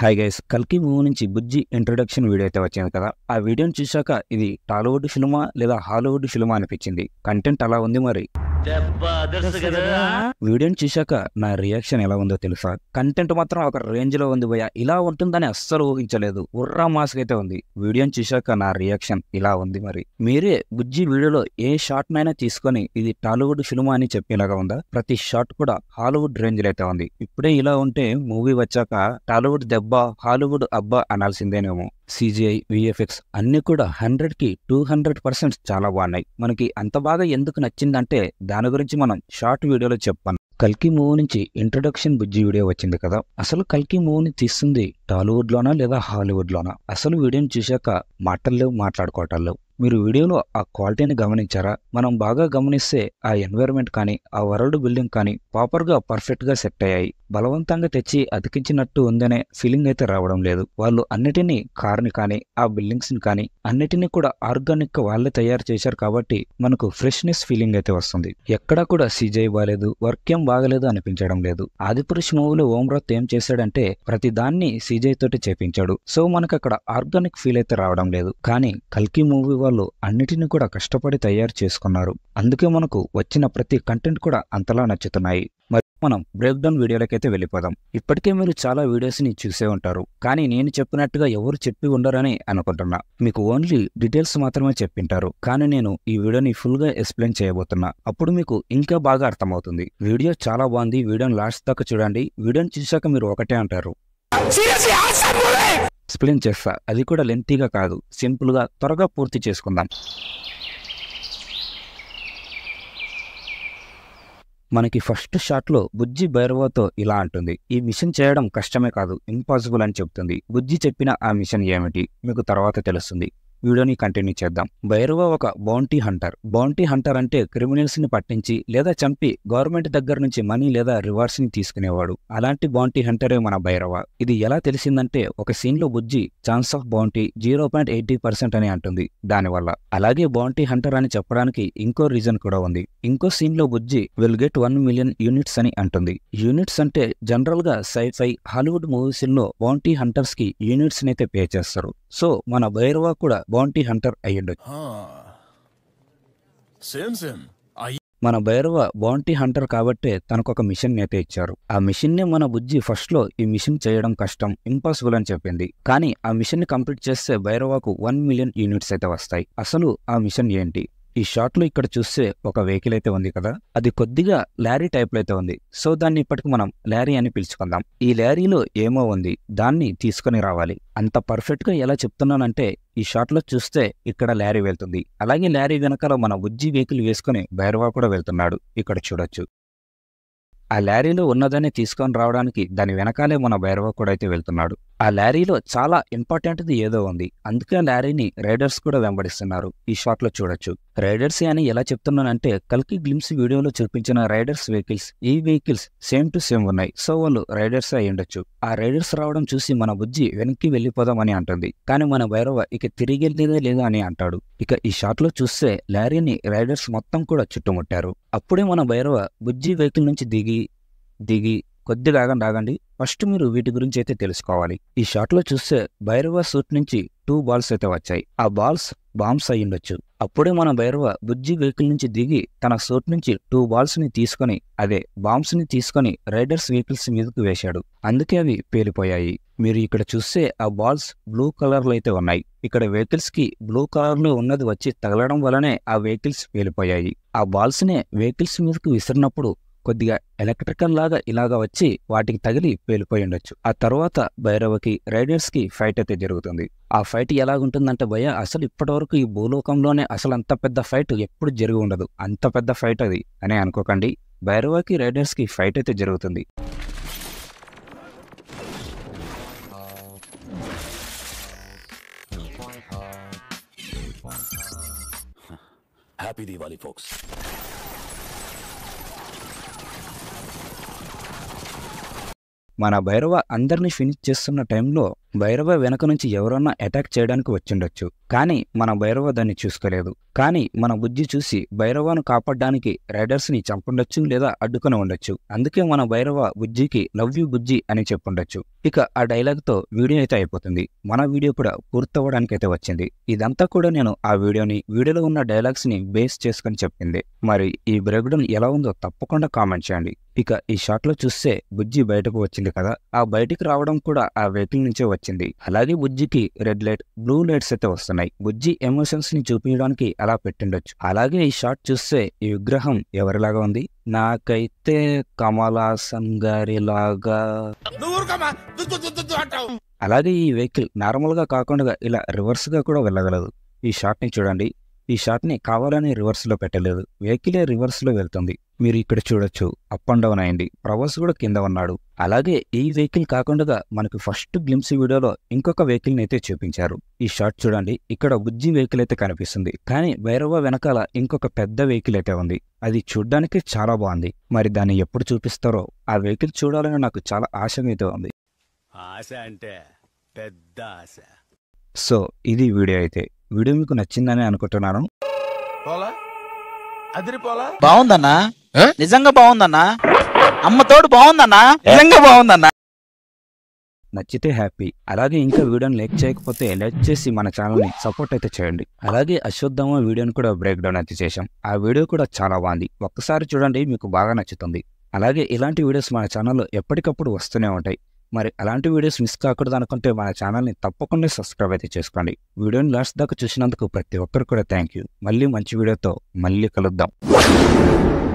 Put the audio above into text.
hi guys కల్కి movie నుంచి బుజ్జి introduction video అయితే వచ్చింది కదా ఆ వీడియోని చూశాక ఇది టాలీవుడ్ సినిమా లేదా హాలీవుడ్ సినిమా అనిపించింది కంటెంట్ అలా ఉంది మరి వీడియోని చూశాక నా రియాక్షన్ ఎలా ఉందో తెలుసా కంటెంట్ మాత్రం ఒక రేంజ్ లో ఉంది భయ ఇలా ఉంటుందని అస్సలు ఊహించలేదు ఉర్రా మాస్క్ అయితే ఉంది వీడియోని చూశాక నా రియాక్షన్ ఇలా ఉంది మరి మీరే బుజ్జి వీడియోలో ఏ షార్ట్ నైనా తీసుకొని ఇది టాలీవుడ్ సినిమా అని చెప్పేలాగా ఉందా ప్రతి షార్ట్ కూడా హాలీవుడ్ రేంజ్ లో అయితే ఉంది ఇప్పుడే ఇలా ఉంటే మూవీ వచ్చాక టాలీవుడ్ దెబ్బ హాలీవుడ్ అబ్బా అనాల్సిందేనేమో సీజీఐ విఎఫ్ఎక్స్ అన్నీ కూడా హండ్రెడ్కి టూ హండ్రెడ్ పర్సెంట్ చాలా బాగున్నాయి మనకి అంత బాగా ఎందుకు నచ్చిందంటే దాని గురించి మనం షార్ట్ వీడియోలో చెప్పాను కల్కి మూవీ నుంచి ఇంట్రొడక్షన్ బుజ్జి వీడియో వచ్చింది కదా అసలు కల్కి మూవీని తీస్తుంది టాలీవుడ్ లోనా లేదా హాలీవుడ్ లోనా అసలు వీడియోని చూశాక మాటలు మాట్లాడుకోవటాలు మీరు వీడియోలో ఆ క్వాలిటీని గమనించారా మనం బాగా గమనిస్తే ఆ ఎన్విరాన్మెంట్ కానీ ఆ వరల్డ్ బిల్డింగ్ కానీ ప్రాపర్గా పర్ఫెక్ట్గా సెట్ అయ్యాయి బలవంతంగా తెచ్చి అతికించినట్టు ఉందనే ఫీలింగ్ అయితే రావడం లేదు వాళ్ళు అన్నిటినీ కార్ని కానీ ఆ బిల్డింగ్స్ని కానీ అన్నిటినీ కూడా ఆర్గానిక్ వాళ్ళే తయారు చేశారు కాబట్టి మనకు ఫ్రెష్నెస్ ఫీలింగ్ అయితే వస్తుంది ఎక్కడా కూడా సీజై బాగలేదు వర్క్ ఏం బాగలేదు అనిపించడం లేదు ఆదిపురుష్ మూవీలో ఓమ్రాత్ ఏం చేశాడంటే ప్రతి దాన్ని సీజై తోటి చేపించాడు సో మనకు అక్కడ ఆర్గానిక్ ఫీల్ అయితే రావడం లేదు కానీ కల్కి మూవీ వాళ్ళు అన్నిటిని కూడా కష్టపడి తయారు చేసుకున్నారు అందుకే మనకు వచ్చిన ప్రతి కంటెంట్ కూడా అంతలా నచ్చుతున్నాయి మనం బ్రేక్ డౌన్ వీడియోలకైతే వెళ్ళిపోదాం ఇప్పటికే మీరు చాలా వీడియోస్ని చూసే ఉంటారు కానీ నేను చెప్పినట్టుగా ఎవరు చెప్పి ఉండరని అనుకుంటున్నా మీకు ఓన్లీ డీటెయిల్స్ మాత్రమే చెప్పింటారు కానీ నేను ఈ వీడియోని ఫుల్గా ఎక్స్ప్లెయిన్ చేయబోతున్నా అప్పుడు మీకు ఇంకా బాగా అర్థమవుతుంది వీడియో చాలా బాగుంది వీడియోని లాస్ట్ దాకా చూడండి వీడియోని చూశాక మీరు ఒకటే అంటారు ఎక్స్ప్లెయిన్ చేస్తా అది కూడా లెంతీగా కాదు సింపుల్గా త్వరగా పూర్తి చేసుకుందాం మనకి ఫస్ట్ షాట్లో బుజ్జి భైరవతో ఇలా అంటుంది ఈ మిషన్ చేయడం కష్టమే కాదు ఇంపాసిబుల్ అని చెప్తుంది బుజ్జి చెప్పిన ఆ మిషన్ ఏమిటి మీకు తర్వాత తెలుస్తుంది వీడియోని కంటిన్యూ చేద్దాం భైరవ ఒక బౌంటీ హంటర్ బౌంటీ హంటర్ అంటే క్రిమినల్స్ని పట్టించి లేదా చంపి గవర్నమెంట్ దగ్గర నుంచి మనీ లేదా రివార్డ్స్ని తీసుకునేవాడు అలాంటి బౌంటీ హంటరే మన భైరవ ఇది ఎలా తెలిసిందంటే ఒక సీన్లో Bujji chance of bounty zero point eighty percent అని అంటుంది దానివల్ల అలాగే బౌంటీ హంటర్ అని చెప్పడానికి ఇంకో రీజన్ కూడా ఉంది ఇంకో సీన్లో Bujji will get one million units అని అంటుంది యూనిట్స్ అంటే జనరల్గా సైఫై హాలీవుడ్ మూవీస్లో బౌంటీ హంటర్స్కి యూనిట్స్ని అయితే పే చేస్తారు సో మన భైరవ కూడా బౌంటీ హంటర్ అయ్యండు మన భైరవ బౌంటీ హంటర్ కాబట్టి తనకు ఒక మిషన్ అయితే ఇచ్చారు ఆ మిషన్ ని మన బుజ్జి ఫస్ట్ లో ఈ మిషన్ చేయడం కష్టం ఇంపాసిబుల్ అని చెప్పింది కానీ ఆ మిషన్ ని కంప్లీట్ చేస్తే భైరవకు వన్ మిలియన్ యూనిట్స్ అయితే వస్తాయి అసలు ఆ మిషన్ ఏంటి ఈ షాట్లో ఇక్కడ చూస్తే ఒక వెహికల్ అయితే ఉంది కదా అది కొద్దిగా లారీ టైప్లో అయితే ఉంది సో దాన్ని ఇప్పటికి మనం లారీ అని పిలుచుకుందాం ఈ లారీలో ఏమో ఉంది దాన్ని తీసుకొని రావాలి అంత పర్ఫెక్ట్గా ఎలా చెప్తున్నానంటే ఈ షాట్లో చూస్తే ఇక్కడ లారీ వెళ్తుంది అలాగే లారీ వెనకాల మన ఉజ్జి వెహికల్ వేసుకుని భైరవా కూడా వెళ్తున్నాడు ఇక్కడ చూడొచ్చు ఆ లారీలో ఉన్నదాన్ని తీసుకొని రావడానికి దాని వెనకాలే మన బైరవా కూడా అయితే వెళ్తున్నాడు ఆ ల్యారీలో చాలా ఇంపార్టెంట్ది ఏదో ఉంది అందుకే ల్యారీని రైడర్స్ కూడా వెంబడిస్తున్నారు ఈ షాట్లో చూడొచ్చు రైడర్స్ అని ఎలా చెప్తున్నానంటే కల్కి గ్లిమ్స్ వీడియోలో చూపించిన రైడర్స్ వెహికల్స్ ఈ వెహికల్స్ సేమ్ టు సేమ్ ఉన్నాయి సో వాళ్ళు రైడర్స్ అయి ఉండొచ్చు ఆ రైడర్స్ రావడం చూసి మన బుజ్జి వెనక్కి వెళ్ళిపోదామని అంటుంది కానీ మన వైరవ ఇక తిరిగి లేదా అని అంటాడు ఇక ఈ షాట్లో చూస్తే ల్యారీని రైడర్స్ మొత్తం కూడా చుట్టుముట్టారు అప్పుడే మన వైరవ బుజ్జి వెహికల్ నుంచి దిగి దిగి కొద్దిగా ఆగండి ఆగండి ఫస్ట్ మీరు వీటి గురించి అయితే తెలుసుకోవాలి ఈ షాట్లో చూస్తే భైరవ సూట్ నుంచి టూ బాల్స్ అయితే వచ్చాయి ఆ బాల్స్ బాంబ్స్ అయ్యుండొచ్చు అప్పుడే మన భైరవ బుజ్జి వెహికల్ నుంచి దిగి తన సూట్ నుంచి టూ బాల్స్ ని తీసుకొని అదే బాంబ్స్ ని తీసుకొని రైడర్స్ వెహికల్స్ మీదకు వేశాడు అందుకే అవి పేలిపోయాయి మీరు ఇక్కడ చూస్తే ఆ బాల్స్ బ్లూ కలర్ లో అయితే ఉన్నాయి ఇక్కడ వెహికల్స్ కి బ్లూ కలర్ లో ఉన్నది వచ్చి తగలడం వలనే ఆ వెహికల్స్ పేలిపోయాయి ఆ బాల్స్ నే వెహికల్స్ మీదకు విసిరినప్పుడు కొద్దిగా ఎలక్ట్రికల్ లాగా ఇలాగా వచ్చి వాటికి తగిలి పేలిపోయి ఉండొచ్చు ఆ తర్వాత భైరవకి రైడర్స్కి ఫైట్ అయితే జరుగుతుంది ఆ ఫైట్ ఎలాగుంటుందంటే భయ అసలు ఇప్పటివరకు ఈ భూలోకంలోనే అసలు అంత పెద్ద ఫైట్ ఎప్పుడు జరిగి ఉండదు అంత పెద్ద ఫైట్ అది అని అనుకోకండి భైరవకి రైడర్స్కి ఫైట్ అయితే జరుగుతుంది హ్యాపీ దివాలి ఫోక్స్ మన భైరవ అందరినీ ఫినిష్ చేస్తున్న టైంలో భైరవ వెనక నుంచి ఎవరన్నా అటాక్ చేయడానికి వచ్చిండొచ్చు కానీ మన భైరవ దాన్ని చూసుకోలేదు కానీ మన బుద్ధి చూసి భైరవను కాపాడడానికి రైడర్స్ని చంపుండొచ్చు లేదా అడ్డుకొని ఉండొచ్చు అందుకే మన భైరవ బుజ్జికి లవ్ యూ బుజ్జి అని చెప్పుండొచ్చు ఇక ఆ డైలాగ్తో వీడియో అయితే అయిపోతుంది మన వీడియో కూడా పూర్తవ్వడానికి అయితే వచ్చింది ఇదంతా కూడా నేను ఆ వీడియోని వీడియోలో ఉన్న డైలాగ్స్ని బేస్ చేసుకుని చెప్పింది మరి ఈ బ్రేక్డౌన్ ఎలా ఉందో తప్పకుండా కామెంట్ చేయండి ఇక ఈ షాట్లో చూస్తే బుజ్జి బయటకు వచ్చింది కదా ఆ బయటికి రావడం కూడా ఆ వెహికల్ నుంచే వచ్చింది అలాగే బుజ్జికి రెడ్ లైట్ బ్లూ లైట్స్ అయితే వస్తున్నాయి బుజ్జి ఎమోషన్స్ ని చూపించడానికి అలా పెట్టిండొచ్చు అలాగే ఈ షాట్ చూస్తే ఈ విగ్రహం ఎవరిలాగా ఉంది నాకైతే కమల్ హాసన్ గారి లాగా అలాగే ఈ వెహికల్ నార్మల్ గా కాకుండా ఇలా రివర్స్ గా కూడా వెళ్ళగలదు ఈ ని చూడండి ఈ షాట్ని కావాలని రివర్స్లో పెట్టలేదు వెహికలే రివర్స్లో వెళ్తుంది మీరు ఇక్కడ చూడొచ్చు అప్ అండ్ డౌన్ అయింది ప్రవాస్ కూడా కింద ఉన్నాడు అలాగే ఈ వెహికల్ కాకుండా మనకు ఫస్ట్ గ్లిమ్స్ వీడియోలో ఇంకొక వెహికల్ని అయితే చూపించారు ఈ షాట్ చూడండి ఇక్కడ బుజ్జి వెహికల్ అయితే కనిపిస్తుంది కానీ వైరవ వెనకాల ఇంకొక పెద్ద వెహికల్ అయితే ఉంది అది చూడ్డానికి చాలా బాగుంది మరి దాన్ని ఎప్పుడు చూపిస్తారో ఆ వెహికల్ చూడాలని నాకు చాలా ఆశ అయితే ఉంది ఆశ అంటే పెద్ద ఆశ సో ఇది వీడియో అయితే వీడియో మీకు నచ్చిందని అనుకుంటున్నాను బాగుందన్నా నిజంగా బాగుందన్నా అమ్మ తోడు బాగుందన్నా నిజంగా బాగుందన్నా నచ్చితే హ్యాపీ అలాగే ఇంకా వీడియోని లైక్ చేయకపోతే లైక్ చేసి మన ఛానల్ని సపోర్ట్ అయితే చేయండి అలాగే అశ్వత్థమ వీడియోని కూడా బ్రేక్ డౌన్ అయితే చేశాం ఆ వీడియో కూడా చాలా బాగుంది ఒక్కసారి చూడండి మీకు బాగా నచ్చుతుంది అలాగే ఇలాంటి వీడియోస్ మన ఛానల్లో ఎప్పటికప్పుడు వస్తూనే ఉంటాయి మరి అలాంటి వీడియోస్ మిస్ కాకూడదు అనుకుంటే మన ఛానల్ని తప్పకుండా సబ్స్క్రైబ్ అయితే చేసుకోండి వీడియోని లాస్ట్ దాకా చూసినందుకు ప్రతి ఒక్కరు కూడా థ్యాంక్ యూ మళ్ళీ మంచి వీడియోతో మళ్ళీ కలుద్దాం